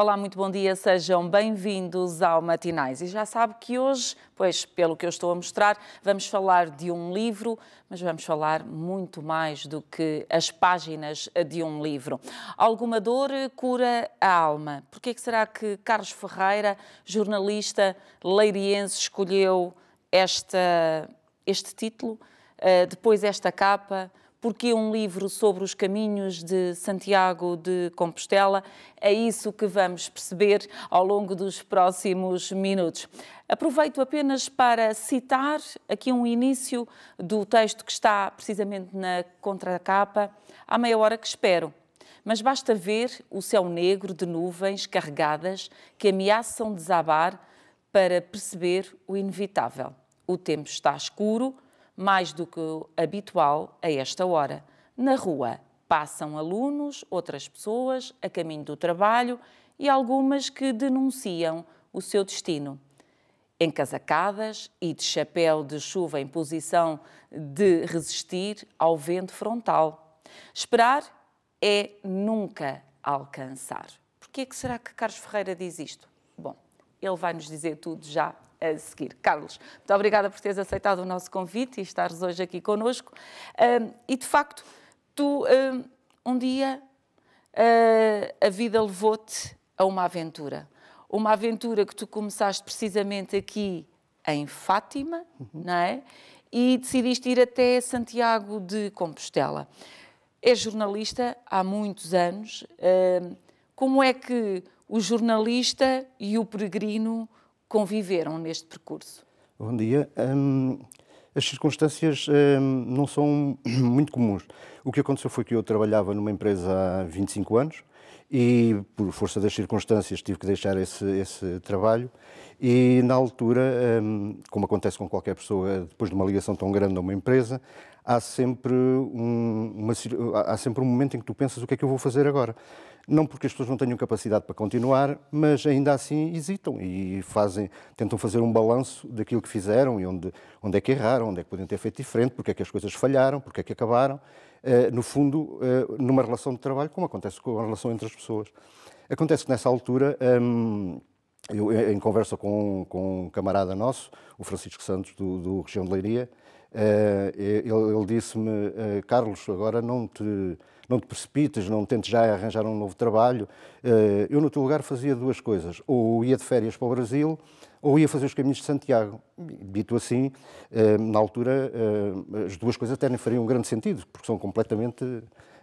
Olá, muito bom dia, sejam bem-vindos ao Matinais. E já sabe que hoje, pois pelo que eu estou a mostrar, vamos falar de um livro, mas vamos falar muito mais do que as páginas de um livro. Alguma dor cura a alma. Por que é será que Carlos Ferreira, jornalista leiriense, escolheu esta, este título, eh, depois esta capa? porque um livro sobre os caminhos de Santiago de Compostela. É isso que vamos perceber ao longo dos próximos minutos. Aproveito apenas para citar aqui um início do texto que está precisamente na contracapa, há meia hora que espero. Mas basta ver o céu negro de nuvens carregadas que ameaçam desabar para perceber o inevitável. O tempo está escuro, mais do que o habitual a esta hora. Na rua passam alunos, outras pessoas a caminho do trabalho e algumas que denunciam o seu destino. Encasacadas e de chapéu de chuva em posição de resistir ao vento frontal. Esperar é nunca alcançar. Por é que será que Carlos Ferreira diz isto? Bom, ele vai nos dizer tudo já a seguir. Carlos, muito obrigada por teres aceitado o nosso convite e estares hoje aqui connosco e de facto, tu um, um dia uh, a vida levou-te a uma aventura. Uma aventura que tu começaste precisamente aqui em Fátima, uhum. não é? E decidiste ir até Santiago de Compostela. és jornalista há muitos anos. Uh, como é que o jornalista e o peregrino conviveram neste percurso? Bom dia. Hum, as circunstâncias hum, não são muito comuns. O que aconteceu foi que eu trabalhava numa empresa há 25 anos e, por força das circunstâncias, tive que deixar esse, esse trabalho. E, na altura, hum, como acontece com qualquer pessoa, depois de uma ligação tão grande a uma empresa, há sempre um, uma, há sempre um momento em que tu pensas o que é que eu vou fazer agora. Não porque as pessoas não tenham capacidade para continuar, mas ainda assim hesitam e fazem, tentam fazer um balanço daquilo que fizeram e onde, onde é que erraram, onde é que podiam ter feito diferente, porque é que as coisas falharam, porque é que acabaram. Eh, no fundo, eh, numa relação de trabalho, como acontece com a relação entre as pessoas. Acontece que nessa altura. Hum, eu, eh, em conversa com, com, um camarada nosso, o Francisco Santos, do, do Região de Leiria, ele, ele disse-me: Carlos, agora não te não te precipites, não tentes já arranjar um novo trabalho. Eh, eu, no teu lugar, fazia duas coisas. Ou ia de férias para o Brasil, ou ia fazer os caminhos de Santiago. Dito assim, eh, na altura, eh, as duas coisas até nem fariam um grande sentido, porque são completamente.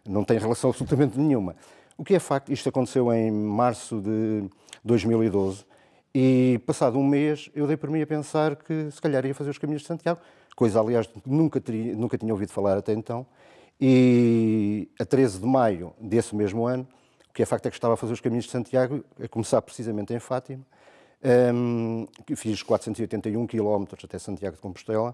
não têm relação absolutamente nenhuma. O que é facto, isto aconteceu em março de 2012. E passado um mês eu dei por mim a pensar que se calhar ia fazer os caminhos de Santiago, coisa aliás nunca, teria, nunca tinha ouvido falar até então, e a 13 de maio desse mesmo ano, o que é facto é que estava a fazer os caminhos de Santiago, a começar precisamente em Fátima, hum, um, fiz 481 quilómetros até Santiago de Compostela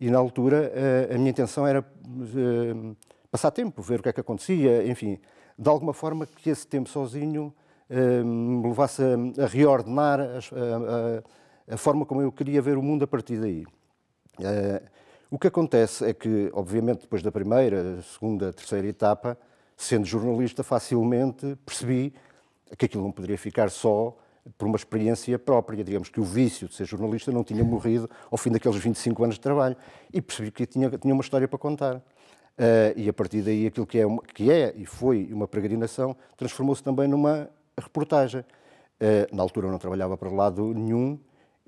e na altura eh, a minha intenção era hum, passar tempo, ver o que é que acontecia, enfim, de alguma forma que esse tempo sozinho hum, me levasse a, reordenar a, a forma como eu queria ver o mundo a partir daí. Eh, o que acontece é que, obviamente, depois da primeira, segunda, terceira etapa, sendo jornalista, facilmente percebi que aquilo não poderia ficar só por uma experiência própria. Digamos que o vício de ser jornalista não tinha morrido ao fim daqueles 25 anos de trabalho. E percebi que tinha, tinha uma história para contar. Uh, e a partir daí, aquilo que é, uma, que é e foi uma peregrinação transformou-se também numa reportagem. Uh, na altura eu não trabalhava para lado nenhum,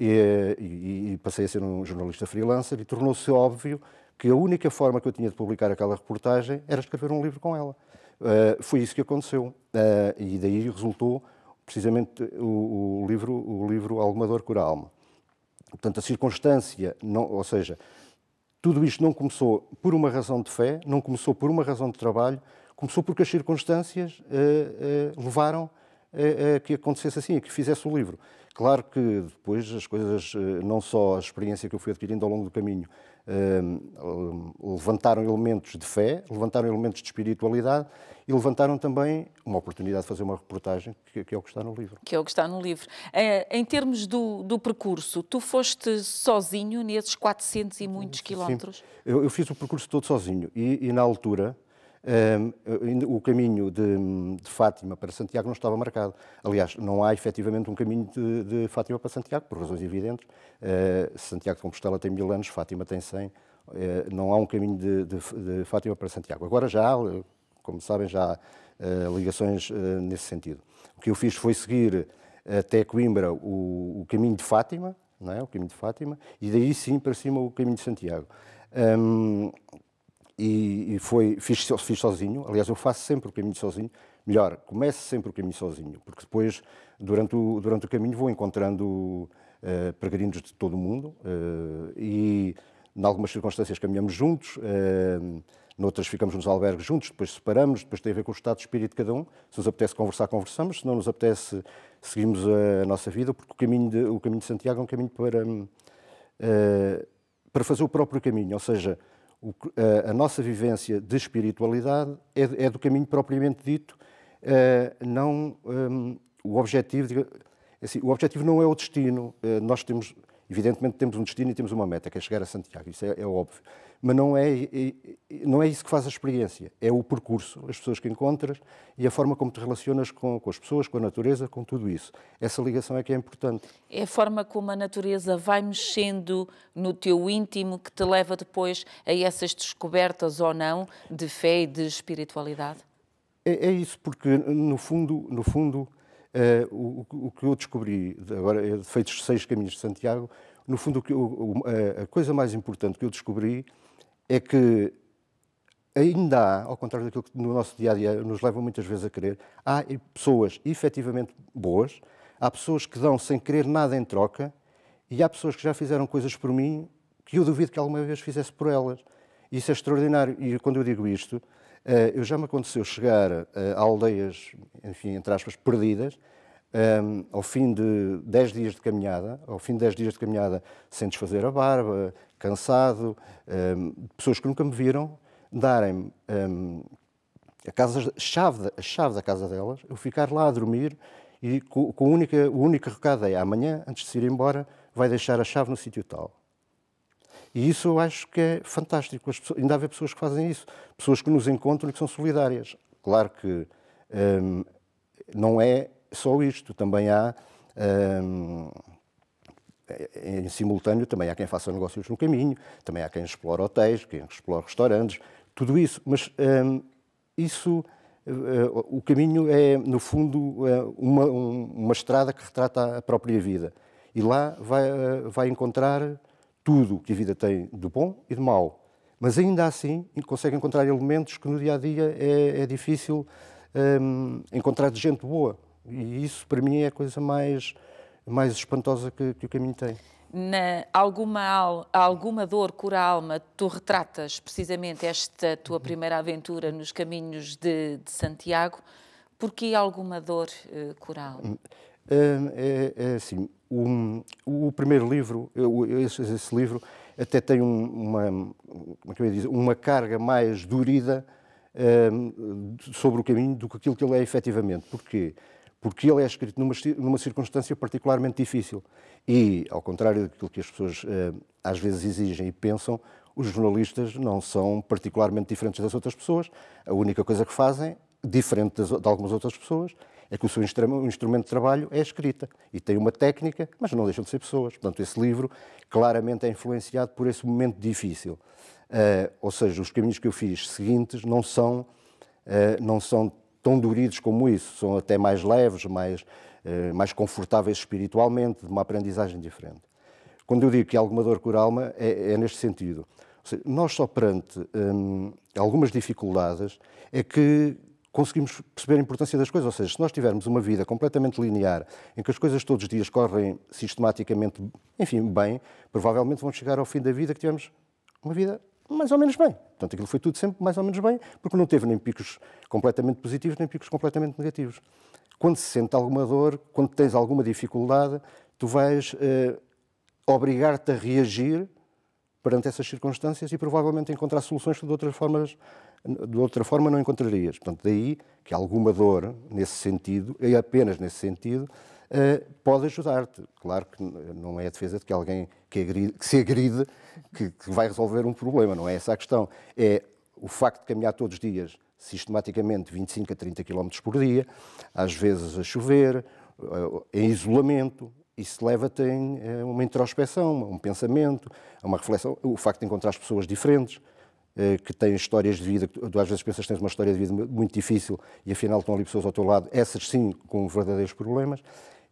e, e, e passei a ser um jornalista freelancer e tornou-se óbvio que a única forma que eu tinha de publicar aquela reportagem era escrever um livro com ela. Uh, foi isso que aconteceu. Uh, e daí resultou precisamente o, o, livro, o livro Alguma Cura Alma. Portanto, a circunstância, não, ou seja, tudo isto não começou por uma razão de fé, não começou por uma razão de trabalho, começou porque as circunstâncias uh, levaram é, é que acontecesse assim, é que fizesse o livro. Claro que depois as coisas, eh, não só a experiência que eu fui adquirindo ao longo do caminho, eh, levantaram elementos de fé, levantaram elementos de espiritualidade e levantaram também uma oportunidade de fazer uma reportagem, que, é o que está no livro. Que é o que está no livro. Eh, em termos do, do, percurso, tu foste sozinho nesses 400 e muitos Sim. quilómetros? Eu, eu, fiz o percurso todo sozinho e, e na altura eh, o caminho de, de, Fátima para Santiago não estava marcado. Aliás, não há efetivamente um caminho de, de Fátima para Santiago, por razões evidentes. Eh, Santiago de Compostela tem mil anos, Fátima tem cem. Eh, não há um caminho de, de Fátima para Santiago. Agora já há, como sabem, já há ligações nesse sentido. O que eu fiz foi seguir até Coimbra o, o caminho de Fátima, não é? o caminho de Fátima, e daí sim para cima o caminho de Santiago e, e foi, fiz, fiz sozinho. Aliás, eu faço sempre o caminho sozinho. Melhor, começo sempre o caminho sozinho, porque depois, durante o, durante o caminho, vou encontrando uh, peregrinos de todo o mundo uh, e, em algumas circunstâncias, caminhamos juntos. Uh, noutras ficamos nos albergues juntos, depois separamos, depois tem a ver com o estado de espírito de cada um. Se nos apetece conversar, conversamos, se não nos apetece, seguimos a, nossa vida, porque o caminho de, o caminho de Santiago é um caminho para, para fazer o próprio caminho, ou seja, o, a, eh, a, nossa vivência de espiritualidade é, é do caminho propriamente dito, uh, não um, ehm, o objetivo. assim, o objetivo não é o destino. Uh, nós temos, evidentemente, temos um destino e temos uma meta, que é chegar a Santiago. Isso é, é óbvio mas não é, não é isso que faz a experiência, é o percurso, as pessoas que encontras e a forma como te relacionas com, com as pessoas, com a natureza, com tudo isso. Essa ligação é que é importante. É a forma como a natureza vai mexendo no teu íntimo que te leva depois a essas descobertas ou não de fé e de espiritualidade? É, é isso, porque no fundo, no fundo uh, o, o, que eu descobri, agora é feitos seis caminhos de Santiago, no fundo, o, o, a coisa mais importante que eu descobri é que ainda há, ao contrário daquilo que no nosso dia a dia nos leva muitas vezes a querer, há pessoas efetivamente boas, há pessoas que dão sem querer nada em troca e há pessoas que já fizeram coisas por mim que eu duvido que alguma vez fizesse por elas. Isso é extraordinário. E quando eu digo isto, eh, eu já me aconteceu chegar eh, a aldeias, enfim, entre aspas, perdidas, um, ao fim de 10 dias de caminhada, ao fim de 10 dias de caminhada, sem desfazer a barba, cansado, um, pessoas que nunca me viram, darem-me um, a, casa, chave, a chave da casa delas, eu ficar lá a dormir e com, com única, o único recado é amanhã, antes de se ir embora, vai deixar a chave no sítio tal. E isso eu acho que é fantástico. Pessoas, ainda há pessoas que fazem isso, pessoas que nos encontram e que são solidárias. Claro que não é só isto. Também há, hum, em simultâneo, também há quem faça negócios no caminho, também há quem explora hotéis, quem explora restaurantes, tudo isso. Mas hum, isso, eh, o caminho é, no fundo, eh, uma, uma estrada que retrata a própria vida. E lá vai, eh, vai encontrar tudo o que a vida tem de bom e de mau. Mas ainda assim consegue encontrar elementos que no dia a dia é, é difícil hum, encontrar de gente boa. E isso, para mim, é a coisa mais, mais espantosa que, que o caminho tem. Na alguma, alguma dor cura a alma, tu retratas precisamente esta tua uhum. primeira aventura nos caminhos de, de Santiago. Porquê alguma dor uh, cura a alma? Hum, hum, é, é, assim, o, o primeiro livro, eu, esse, esse, livro, até tem uma, como é eu dizer, uma carga mais durida um, sobre o caminho do que aquilo que ele é efetivamente. Porquê? Porque porque ele é escrito numa, numa circunstância particularmente difícil. E, ao contrário daquilo que as pessoas eh, às vezes exigem e pensam, os jornalistas não são particularmente diferentes das outras pessoas. A única coisa que fazem, diferente das, de algumas outras pessoas, é que o seu instrumento de trabalho é a escrita e tem uma técnica, mas não deixam de ser pessoas. Portanto, esse livro claramente é influenciado por esse momento difícil. Uh, ou seja, os caminhos que eu fiz seguintes não são, uh, não são tão duridos como isso, são até mais leves, mais, eh, mais confortáveis espiritualmente, de uma aprendizagem diferente. Quando eu digo que há alguma dor por alma, é, é neste sentido. Seja, nós só perante hum, algumas dificuldades é que conseguimos perceber a importância das coisas. Ou seja, se nós tivermos uma vida completamente linear, em que as coisas todos os dias correm sistematicamente, enfim, bem, provavelmente vamos chegar ao fim da vida que tivemos uma vida mais ou menos bem. Portanto, aquilo foi tudo sempre mais ou menos bem, porque não teve nem picos completamente positivos, nem picos completamente negativos. Quando se sente alguma dor, quando tens alguma dificuldade, tu vais eh, obrigar-te a reagir perante essas circunstâncias e provavelmente encontrar soluções que de, outras formas, de outra forma não encontrarias. Portanto, daí que alguma dor nesse sentido, e apenas nesse sentido, eh, pode ajudar-te. Claro que não é a defesa de que alguém que, agride, que se agride que, que, vai resolver um problema, não é essa a questão. É o facto de caminhar todos os dias, sistematicamente, 25 a 30 km por dia, às vezes a chover, eh, em isolamento, isso leva-te a eh, uma introspeção, a um pensamento, a uma reflexão. O facto de encontrar as pessoas diferentes, que têm histórias de vida, tu às vezes pensas que tens uma história de vida muito difícil e afinal estão ali pessoas ao teu lado, essas sim com verdadeiros problemas.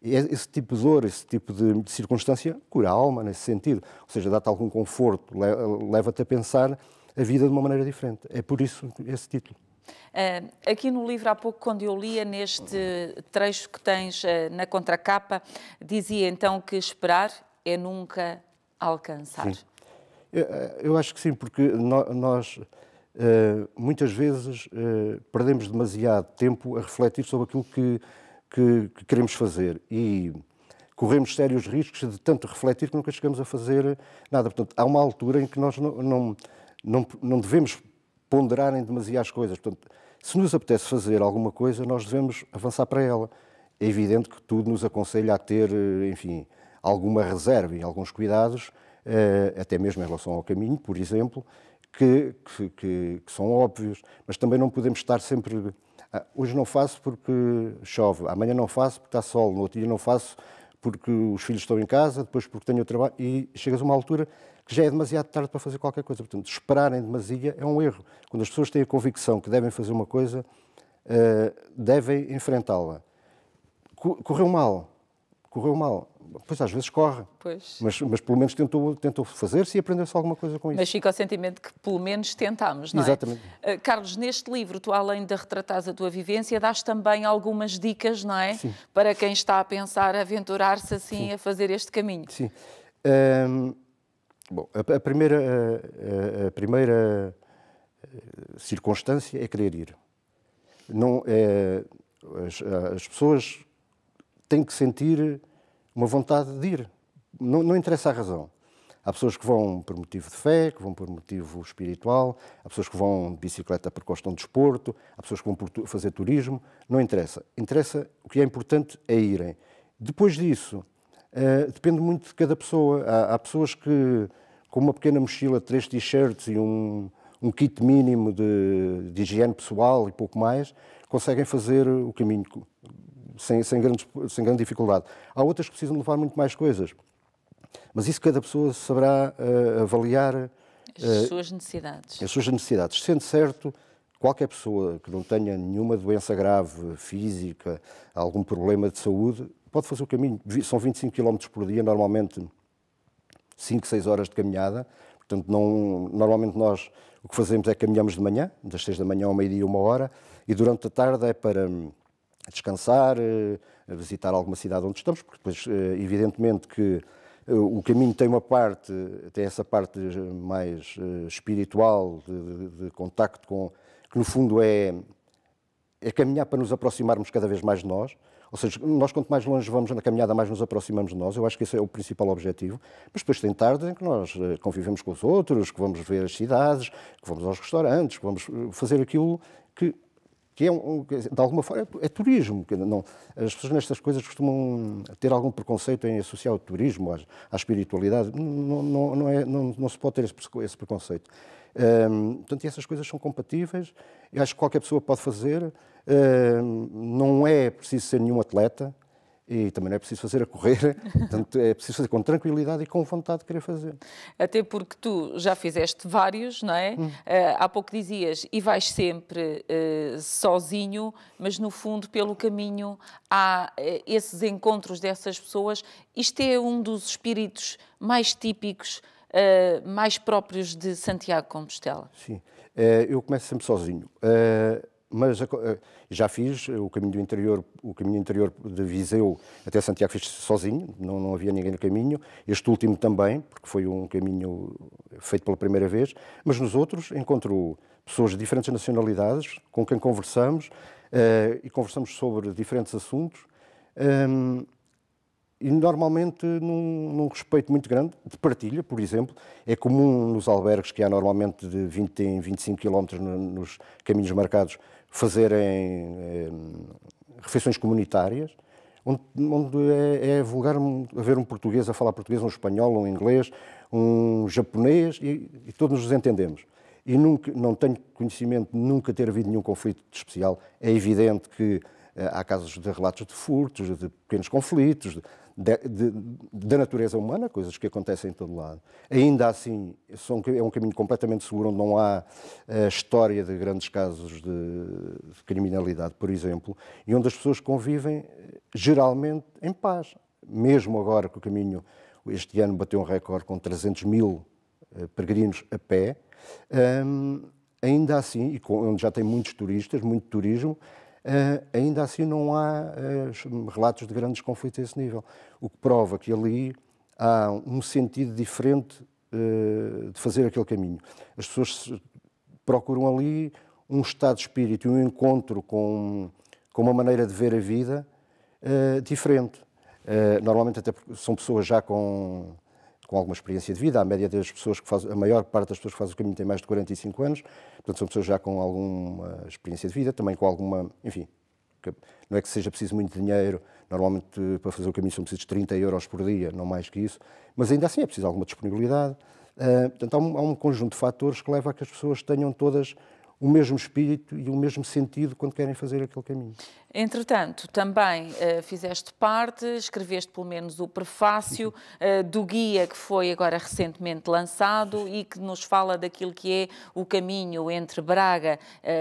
É esse tipo de dor, esse tipo de, de circunstância cura a alma nesse sentido. Ou seja, dá-te algum conforto, leva-te a pensar a vida de uma maneira diferente. É por isso esse título. Uh, aqui no livro, há pouco, quando eu lia neste trecho que tens uh, na contracapa, dizia então que esperar é nunca alcançar. Sim. Eu, eh, eu acho que sim, porque no, nós uh, muitas vezes perdemos demasiado tempo a refletir sobre aquilo que que, que queremos fazer. E corremos sérios riscos de tanto refletir que nunca chegamos a fazer nada. Portanto, há uma altura em que nós não, não, não, não devemos ponderar em demasiadas coisas. Portanto, se nos apetece fazer alguma coisa, nós devemos avançar para ela. É evidente que tudo nos aconselha a ter, eh, enfim, alguma reserva e alguns cuidados, eh, até mesmo em relação ao caminho, por exemplo, que, que, que são óbvios, mas também não podemos estar sempre ah, hoje não faço porque chove, amanhã não faço porque está sol, no outro dia não faço porque os filhos estão em casa, depois porque tenho o trabalho, e chegas a uma altura que já é demasiado tarde para fazer qualquer coisa. Portanto, em demasia é um erro. Quando as pessoas têm a convicção que devem fazer uma coisa, uh, devem enfrentá-la. Correu mal, correu mal. Pois às vezes corre, pois. Mas, mas pelo menos tentou, tentou fazer-se e aprendeu-se alguma coisa com isso. Mas fica o sentimento que pelo menos tentámos, não é? Exatamente. Eh, Carlos, neste livro, tu além de retratares a tua vivência, dás também algumas dicas, não é? Sim. Para quem está a pensar, aventurar-se assim Sim. a fazer este caminho. Sim. bom, a, a primeira, a, a, primeira eh, circunstância é querer ir. Não, é, as, as pessoas tem que sentir uma vontade de ir. Não, não interessa a razão. Há pessoas que vão por motivo de fé, que vão por motivo espiritual, há pessoas que vão de bicicleta porque gostam de desporto, há pessoas que vão tu fazer turismo. Não interessa. Interessa, o que é importante é irem. Depois disso, uh, depende muito de cada pessoa. Há, há, pessoas que, com uma pequena mochila, três t-shirts e um, um, kit mínimo de, de higiene pessoal e pouco mais, conseguem fazer o caminho sem, sem, grande sem grande dificuldade. Há outras que precisam levar muito mais coisas. Mas isso cada pessoa saberá uh, avaliar. Uh, as eh, suas necessidades. As suas necessidades. Sendo certo, qualquer pessoa que não tenha nenhuma doença grave física, algum problema de saúde, pode fazer o caminho. São 25 km por dia, normalmente 5, 6 horas de caminhada. Portanto, não, normalmente nós o que fazemos é caminhamos de manhã, das 6 da manhã ao meio-dia, uma hora, e durante a tarde é para descansar, eh, visitar alguma cidade onde estamos, porque depois, eh, evidentemente, que eh, o caminho tem uma parte, tem essa parte mais espiritual, de, de, de contacto com. que no fundo é, é caminhar para nos aproximarmos cada vez mais de nós. Ou seja, nós quanto mais longe vamos na caminhada, mais nos aproximamos de nós. Eu acho que esse é o principal objetivo. Mas depois tem tardes em que nós convivemos com os outros, que vamos ver as cidades, que vamos aos restaurantes, que vamos fazer aquilo que que é, um, é, de alguma forma, é, é turismo. Não, as pessoas nestas coisas costumam ter algum preconceito em associar o turismo à, à espiritualidade. Não, não, não, é, não, não se pode ter esse, esse preconceito. portanto, essas coisas são compatíveis, e acho que qualquer pessoa pode fazer, não é preciso ser nenhum atleta, e também não é preciso fazer a correr, portanto, é preciso fazer com tranquilidade e com vontade de querer fazer. Até porque tu já fizeste vários, não é? Hum. Uh, há pouco dizias, e vais sempre uh, sozinho, mas no fundo, pelo caminho, há uh, esses encontros dessas pessoas. Isto é um dos espíritos mais típicos, mais próprios de Santiago Compostela. Sim, eu começo sempre sozinho mas eh, já fiz eh, o caminho do interior, o caminho interior de Viseu até Santiago fiz sozinho, não, não havia ninguém no caminho. Este último também, porque foi um caminho feito pela primeira vez, mas nos outros encontro pessoas de diferentes nacionalidades com quem conversamos uh, e conversamos sobre diferentes assuntos. Hum, e normalmente num, num, respeito muito grande, de partilha, por exemplo. É comum nos albergues que há normalmente de 20 em 25 quilómetros nos caminhos marcados fazerem eh, refeições comunitárias, onde, onde é, é, vulgar haver um português a falar português, um espanhol, um inglês, um japonês e, e todos nos entendemos e nunca, não tenho conhecimento de nunca ter havido nenhum conflito especial. É evidente que eh, há casos de relatos de furtos, de pequenos conflitos, de, da natureza humana, coisas que acontecem em todo lado. Ainda assim, são, é um caminho completamente seguro, onde não há eh, história de grandes casos de, de criminalidade, por exemplo, e onde as pessoas convivem eh, geralmente em paz. Mesmo agora que o caminho, este ano bateu um recorde com 300 mil eh, peregrinos a pé, um, ehm, ainda assim, e com, onde já tem muitos turistas, muito turismo, Uh, ainda assim não há uh, relatos de grandes conflitos a esse nível, o que prova que ali há um sentido diferente uh, de fazer aquele caminho. As pessoas procuram ali um estado de espírito, um encontro com, com uma maneira de ver a vida diferente. normalmente até são pessoas já com com alguma experiência de vida. A média das pessoas que faz, a maior parte das pessoas que fazem o caminho tem mais de 45 anos, portanto são pessoas já com alguma experiência de vida, também com alguma, enfim, não é que seja preciso muito dinheiro, normalmente para fazer o caminho são precisos 30 euros por dia, não mais que isso, mas ainda assim é preciso alguma disponibilidade. Ah, portanto, há um, há um conjunto de fatores que leva a que as pessoas tenham todas o mesmo espírito e o mesmo sentido quando querem fazer aquele caminho. Entretanto, também uh, fizeste parte, escreveste pelo menos o prefácio uh, do guia que foi agora recentemente lançado uhum. e que nos fala daquilo que é o caminho entre Braga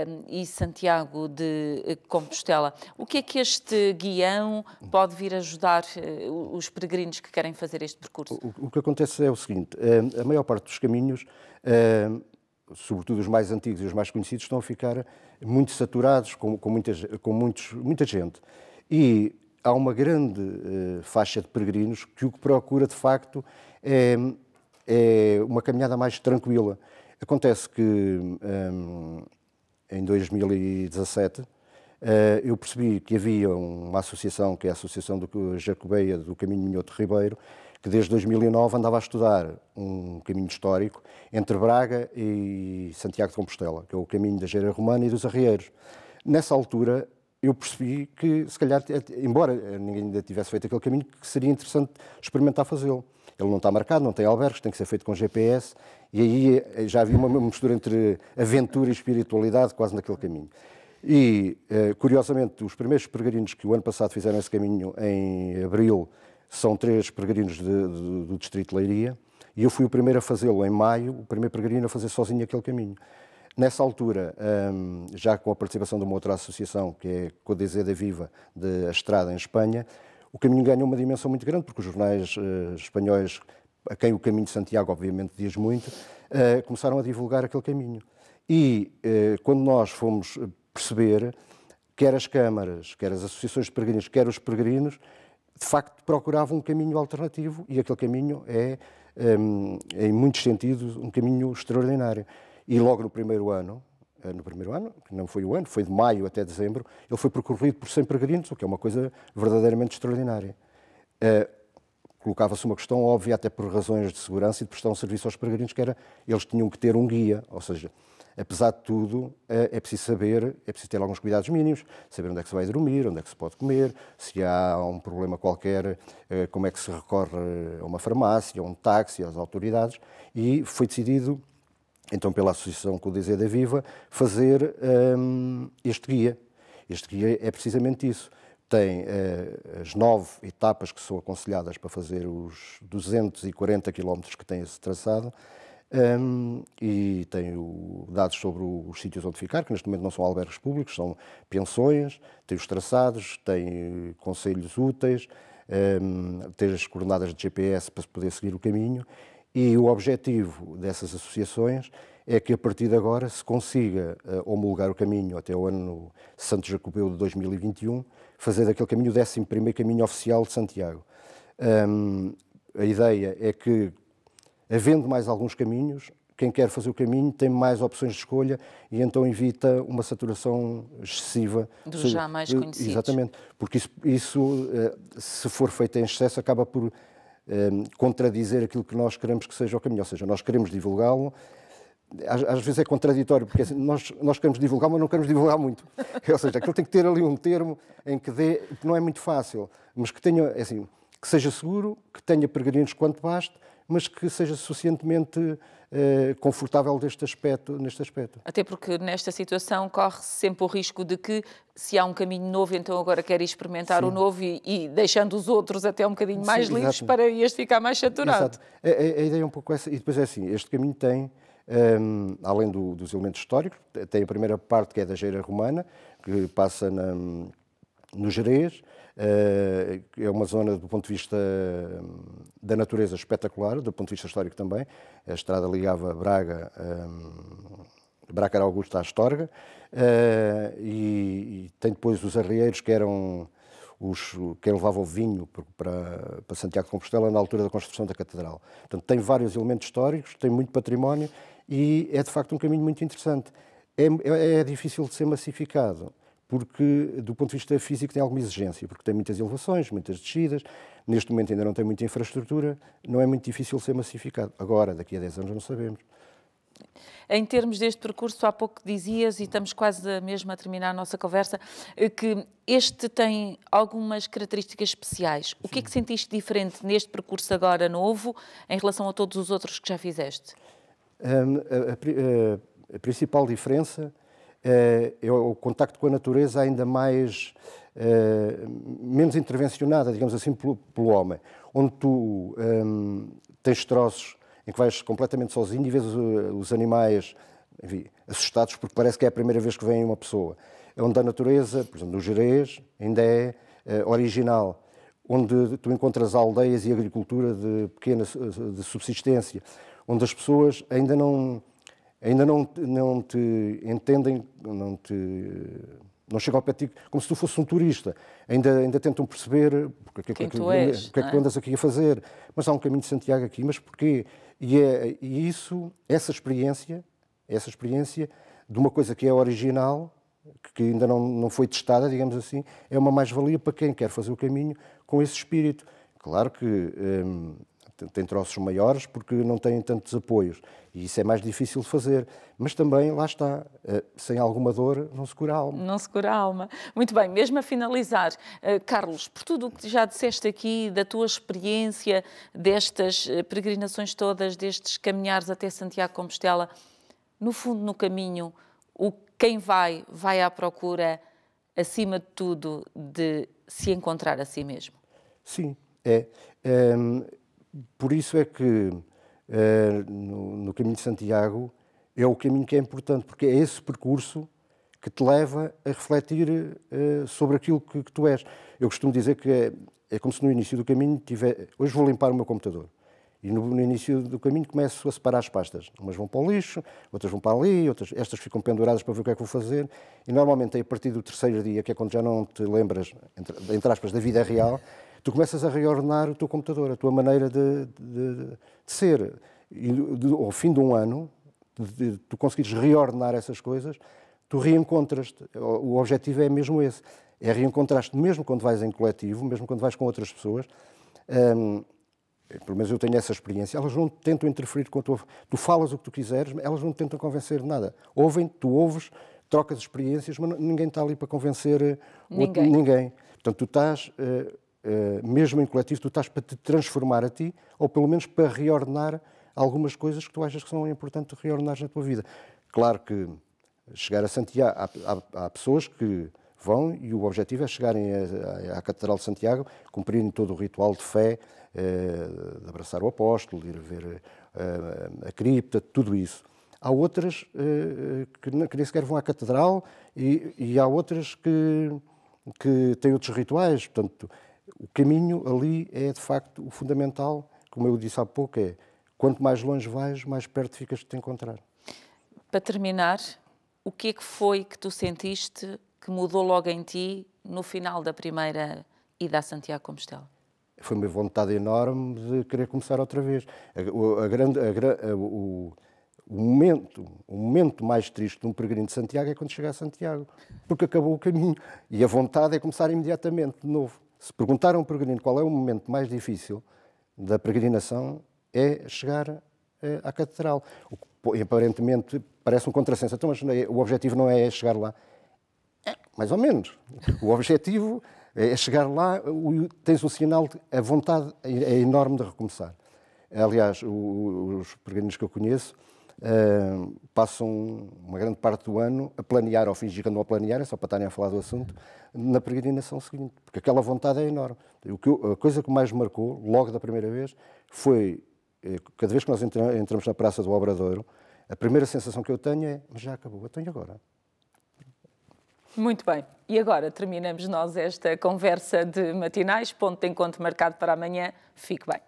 uh, e Santiago de Compostela. O que é que este guião pode vir ajudar os peregrinos que querem fazer este percurso? O, o que acontece é o seguinte: a maior parte dos caminhos sobretudo os mais antigos e os mais conhecidos, estão a ficar muito saturados, com, com, muita, com muitos, muita gente. E há uma grande uh, faixa de peregrinos que o que procura, de facto, é, é uma caminhada mais tranquila. Acontece que um, ehm, em 2017 eh, eu percebi que havia uma associação, que é a Associação do Jacobeia do Caminho Minhoto Ribeiro, que desde 2009 andava a estudar um caminho histórico entre Braga e Santiago de Compostela, que é o caminho da Geira Romana e dos Arrieiros. Nessa altura, eu percebi que, se calhar, embora ninguém ainda tivesse feito aquele caminho, que seria interessante experimentar fazê-lo. Ele não está marcado, não tem albergues, tem que ser feito com GPS, e aí eh, já havia uma mistura entre aventura e espiritualidade quase naquele caminho. E, eh, curiosamente, os primeiros peregrinos que o ano passado fizeram esse caminho, em abril, são três peregrinos de, de, do distrito de Leiria e eu fui o primeiro a fazê-lo em maio, o primeiro peregrino a fazer sozinho aquele caminho. Nessa altura, hum, já com a participação de uma outra associação, que é da Viva, de a Estrada, em Espanha, o caminho ganhou uma dimensão muito grande, porque os jornais uh, espanhóis, a quem o Caminho de Santiago obviamente diz muito, uh, começaram a divulgar aquele caminho. E uh, quando nós fomos perceber, quer as câmaras, quer as associações de peregrinos, quer os peregrinos, de facto procurava um caminho alternativo e aquele caminho é, um, é, em muitos sentidos, um caminho extraordinário. E logo no primeiro ano, eh, no primeiro ano, que não foi o ano, foi de maio até dezembro, ele foi percorrido por 100 peregrinos, o que é uma coisa verdadeiramente extraordinária. Uh, colocava-se uma questão óbvia, até por razões de segurança e de prestar um serviço aos peregrinos, que era eles tinham que ter um guia, ou seja, Apesar de tudo, eh, é preciso saber, é preciso ter alguns cuidados mínimos, saber onde é que se vai dormir, onde é que se pode comer, se há um problema qualquer, eh, como é que se recorre a uma farmácia, a um táxi, às autoridades. E foi decidido, então, pela Associação Codizer da Viva, fazer ehm, este guia. Este guia é precisamente isso tem eh, as nove etapas que são aconselhadas para fazer os 240 quilómetros que tem esse traçado um, e tenho dados sobre os sítios onde ficar, que neste momento não são albergues públicos, são pensões, tem os traçados, tem eh, conselhos úteis, um, tem as coordenadas de GPS para se poder seguir o caminho e o objetivo dessas associações é que a partir de agora se consiga uh, homologar o caminho até o ano Santo Jacobeu de 2021, fazer daquele caminho o 11 caminho oficial de Santiago. Um, a ideia é que havendo mais alguns caminhos, quem quer fazer o caminho tem mais opções de escolha e então evita uma saturação excessiva. Dos já mais conhecidos. Exatamente, porque isso, isso, eh, se for feito em excesso, acaba por eh, contradizer aquilo que nós queremos que seja o caminho, ou seja, nós queremos divulgá-lo, às, vezes é contraditório, porque assim, nós, nós queremos divulgar, mas não queremos divulgar muito. Ou seja, aquilo tem que ter ali um termo em que dê, que não é muito fácil, mas que tenha, é assim, que seja seguro, que tenha peregrinos quanto baste, mas que seja suficientemente eh, confortável neste aspecto, neste aspecto. Até porque nesta situação corre -se sempre o risco de que, se há um caminho novo, então agora quer experimentar Sim. o novo e, e, deixando os outros até um bocadinho mais Sim, livres para este ficar mais saturado. Exato. A, a, a, ideia é um pouco essa. E depois é assim, este caminho tem, um, ehm, além do, dos elementos históricos, tem a primeira parte que é da Geira Romana, que passa na no Jerez, eh, é uma zona, do ponto de vista hum, da natureza, espetacular, do ponto de vista histórico também. A estrada ligava Braga, era hum, Augusto à Astorga, eh, e, e, tem depois os arrieiros que eram os, quem levava o vinho para, para Santiago de Compostela na altura da construção da Catedral. Portanto, tem vários elementos históricos, tem muito património e é de facto um caminho muito interessante. é, é, é difícil de ser massificado, porque do ponto de vista físico tem alguma exigência, porque tem muitas elevações, muitas descidas, neste momento ainda não tem muita infraestrutura, não é muito difícil ser massificado. Agora, daqui a 10 anos não sabemos. Em termos deste percurso, há pouco dizias, e estamos quase mesmo a terminar a nossa conversa, eh, que este tem algumas características especiais. O Sim. que é que sentiste diferente neste percurso agora novo em relação a todos os outros que já fizeste? Um, a, a, a, eh, a principal diferença é o contacto com a natureza é ainda mais, eh, menos intervencionada, digamos assim, pelo, pelo homem, onde tu eh, tens troços em que vais completamente sozinho e vês os, os animais enfim, assustados porque parece que é a primeira vez que vem uma pessoa. É onde a natureza, por exemplo, no Jerez, ainda é original. Onde tu encontras aldeias e agricultura de pequena de subsistência. Onde as pessoas ainda não, ainda não, não te entendem, não te não chegam ao pé de ti como se tu fosses um turista. Ainda, ainda tentam perceber porque, é Quem que, tu és, o que é que tu é? andas aqui a fazer. Mas há um caminho de Santiago aqui, mas porquê? E, é, e isso, essa experiência, essa experiência de uma coisa que é original, que ainda não, não foi testada, digamos assim, é uma mais-valia para quem quer fazer o caminho com esse espírito. Claro que hum, tem troços maiores porque não têm tantos apoios. E isso é mais difícil de fazer. Mas também, lá está, eh, sem alguma dor, não se cura a alma. Não se cura a alma. Muito bem, mesmo a finalizar, eh, Carlos, por tudo o que já disseste aqui, da tua experiência, destas eh, peregrinações todas, destes caminhares até Santiago Compostela, no fundo, no caminho, o quem vai, vai à procura, acima de tudo, de se encontrar a si mesmo. Sim, é. Ehm, por isso é que eh, no, no caminho de Santiago é o caminho que é importante, porque é esse percurso que te leva a refletir uh, sobre aquilo que, que, tu és. Eu costumo dizer que é, é, como se no início do caminho tiver. Hoje vou limpar o meu computador. E no, no, início do caminho começo a separar as pastas. Umas vão para o lixo, outras vão para ali, outras, estas ficam penduradas para ver o que é que vou fazer. E normalmente é a partir do terceiro dia, que é quando já não te lembras, entre, entre aspas, da vida real, tu começas a reordenar o teu computador, a tua maneira de, de, de ser. E de, ao fim de um ano, de, tu conseguires reordenar essas coisas, tu reencontras-te. O, o objetivo é mesmo esse. É reencontrar-te mesmo quando vais em coletivo, mesmo quando vais com outras pessoas. Hum, pelo menos eu tenho essa experiência, elas não tentam interferir com a tua... Tu falas o que tu quiseres, elas não tentam convencer de nada. Ouvem, tu ouves, trocas experiências, mas ninguém está ali para convencer eh, ninguém. Outro, ninguém. Portanto, tu estás... Uh, eh, mesmo em coletivo, tu estás para te transformar a ti, ou pelo menos para reordenar algumas coisas que tu achas que são importantes reordenar na tua vida. Claro que chegar a Santiago, há, há, há pessoas que vão e o objetivo é chegarem à Catedral de Santiago, cumprirem todo o ritual de fé, eh, de abraçar o apóstolo, de ir ver eh, a cripta, tudo isso. Há outras que nem sequer vão à Catedral e, e há outras que, que têm outros rituais, portanto, o caminho ali é de facto o fundamental, como eu disse há pouco, é quanto mais longe vais, mais perto ficas de te encontrar. Para terminar, o que é que foi que tu sentiste que mudou logo em ti no final da primeira ida a Santiago Compostela? Foi uma vontade enorme de querer começar outra vez. A, a grande, a, o, o momento, o momento mais triste de um peregrino de Santiago é quando chega a Santiago, porque acabou o caminho e a vontade é começar imediatamente de novo. Se perguntar a um peregrino qual é o momento mais difícil da peregrinação, é chegar eh, à catedral. O que aparentemente parece um contrassenso. Então, mas é, o objetivo não é chegar lá. É, mais ou menos. O objetivo é chegar lá, tens um sinal, a vontade é, é enorme de recomeçar. Aliás, os peregrinos que eu conheço, Uh, ah, passam uma grande parte do ano a planear ou fingir que não a planear, é só para estarem a falar do assunto, na peregrinação seguinte, porque aquela vontade é enorme. a coisa que mais marcou, logo da primeira vez, foi eh, cada vez que nós entramos na Praça do Obradoiro, a primeira sensação que eu tenho é: mas já acabou, eu tenho agora? Muito bem. E agora terminamos nós esta conversa de matinais. Ponto de encontro marcado para amanhã. Fique bem.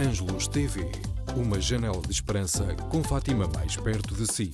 Ângelos TV, uma janela de esperança com Fátima mais perto de si.